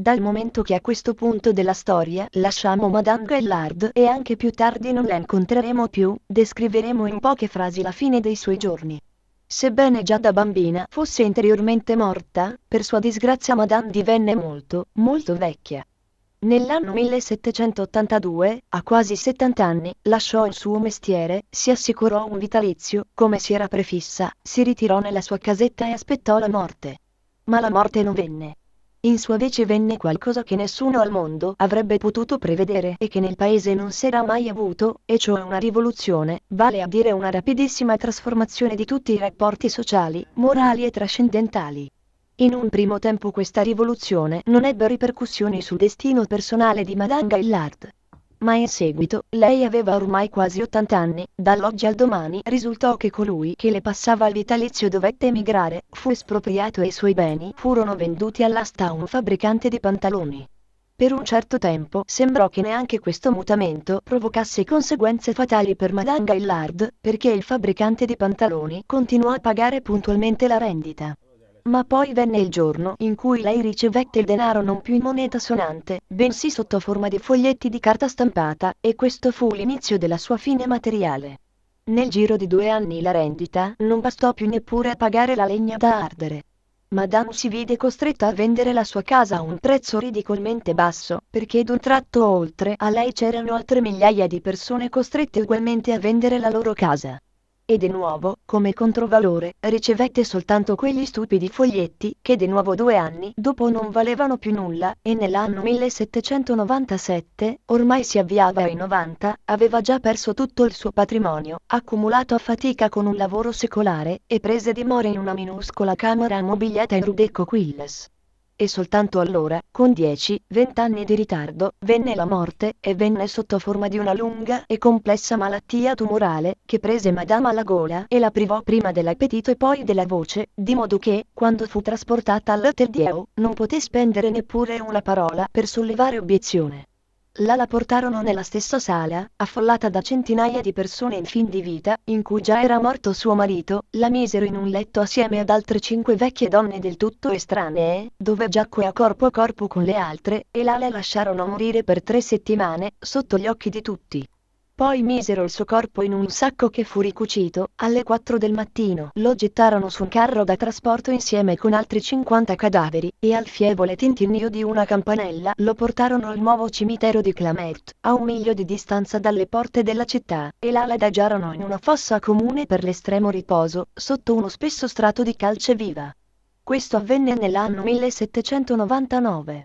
Dal momento che a questo punto della storia lasciamo Madame Gellard e anche più tardi non la incontreremo più, descriveremo in poche frasi la fine dei suoi giorni. Sebbene già da bambina fosse interiormente morta, per sua disgrazia Madame divenne molto, molto vecchia. Nell'anno 1782, a quasi 70 anni, lasciò il suo mestiere, si assicurò un vitalizio, come si era prefissa, si ritirò nella sua casetta e aspettò la morte. Ma la morte non venne. In sua vece venne qualcosa che nessuno al mondo avrebbe potuto prevedere e che nel paese non si era mai avuto, e cioè una rivoluzione, vale a dire una rapidissima trasformazione di tutti i rapporti sociali, morali e trascendentali. In un primo tempo questa rivoluzione non ebbe ripercussioni sul destino personale di Madame Hillard, ma in seguito, lei aveva ormai quasi 80 anni, dall'oggi al domani risultò che colui che le passava il vitalizio dovette emigrare, fu espropriato e i suoi beni furono venduti all'asta a un fabbricante di pantaloni. Per un certo tempo sembrò che neanche questo mutamento provocasse conseguenze fatali per Madame Gaillard, perché il fabbricante di pantaloni continuò a pagare puntualmente la rendita ma poi venne il giorno in cui lei ricevette il denaro non più in moneta sonante, bensì sotto forma di foglietti di carta stampata, e questo fu l'inizio della sua fine materiale. Nel giro di due anni la rendita non bastò più neppure a pagare la legna da ardere. Madame si vide costretta a vendere la sua casa a un prezzo ridicolmente basso, perché d'un tratto oltre a lei c'erano altre migliaia di persone costrette ugualmente a vendere la loro casa e de nuovo, come controvalore, ricevette soltanto quegli stupidi foglietti che de nuovo due anni dopo non valevano più nulla, e nell'anno 1797, ormai si avviava ai 90, aveva già perso tutto il suo patrimonio, accumulato a fatica con un lavoro secolare, e prese dimora in una minuscola camera ammobiliata in Rudecco Quilles e soltanto allora, con 10-20 anni di ritardo, venne la morte, e venne sotto forma di una lunga e complessa malattia tumorale, che prese Madame alla gola e la privò prima dell'appetito e poi della voce, di modo che, quando fu trasportata all'Hotel Dieu, non poté spendere neppure una parola per sollevare obiezione. Là la portarono nella stessa sala, affollata da centinaia di persone in fin di vita, in cui già era morto suo marito, la misero in un letto assieme ad altre cinque vecchie donne del tutto estranee, dove giacque a corpo a corpo con le altre, e là la lasciarono morire per tre settimane, sotto gli occhi di tutti. Poi misero il suo corpo in un sacco che fu ricucito, alle 4 del mattino lo gettarono su un carro da trasporto insieme con altri 50 cadaveri, e al fievole tintinnio di una campanella lo portarono al nuovo cimitero di Clamet, a un miglio di distanza dalle porte della città, e là l'adagiarono in una fossa comune per l'estremo riposo, sotto uno spesso strato di calce viva. Questo avvenne nell'anno 1799.